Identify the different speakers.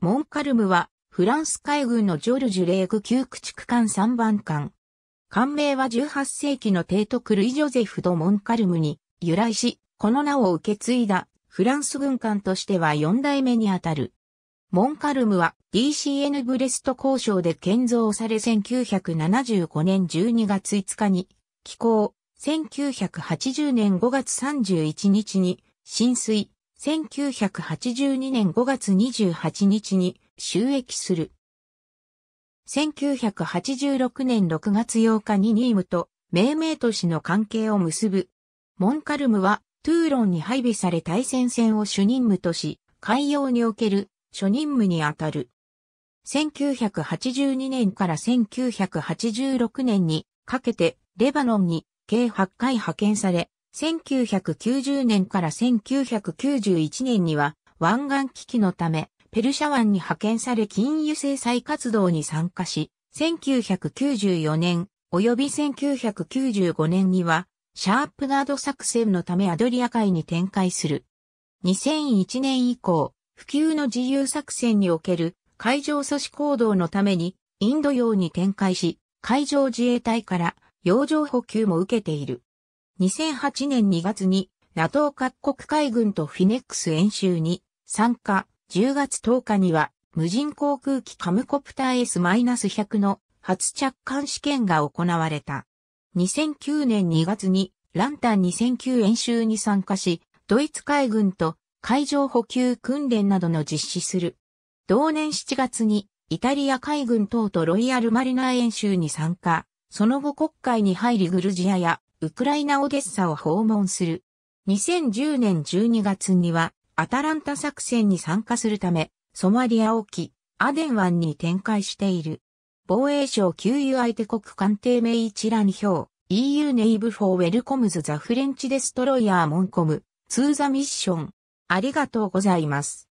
Speaker 1: モンカルムは、フランス海軍のジョルジュ・レーグ旧駆逐艦3番艦。艦名は18世紀の提クルイ・ジョゼフ・ド・モンカルムに由来し、この名を受け継いだフランス軍艦としては4代目にあたる。モンカルムは DCN ブレスト交渉で建造され1975年12月5日に寄港、1980年5月31日に浸水、1982年5月28日に収益する。1986年6月8日にニームと命名都市の関係を結ぶ。モンカルムはトゥーロンに配備され対戦線を主任務とし、海洋における初任務にあたる。1982年から1986年にかけてレバノンに計8回派遣され、1990年から1991年には湾岸危機のためペルシャ湾に派遣され金融制裁活動に参加し、1994年及び1995年にはシャープガード作戦のためアドリア海に展開する。2001年以降、普及の自由作戦における海上阻止行動のためにインド洋に展開し、海上自衛隊から洋上補給も受けている。2008年2月に NATO 各国海軍とフィネックス演習に参加、10月10日には無人航空機カムコプター S-100 の初着艦試験が行われた。2009年2月にランタン2009演習に参加し、ドイツ海軍と海上補給訓練などの実施する。同年7月にイタリア海軍等とロイヤルマリナー演習に参加、その後国会に入りグルジアやウクライナ・オデッサを訪問する。2010年12月には、アタランタ作戦に参加するため、ソマリア沖、アデン湾に展開している。防衛省給油相手国官邸名一覧表、EU ネイブフォーウェルコムズザフレンチデストロイヤーモンコム、ツーザミッション。ありがとうございます。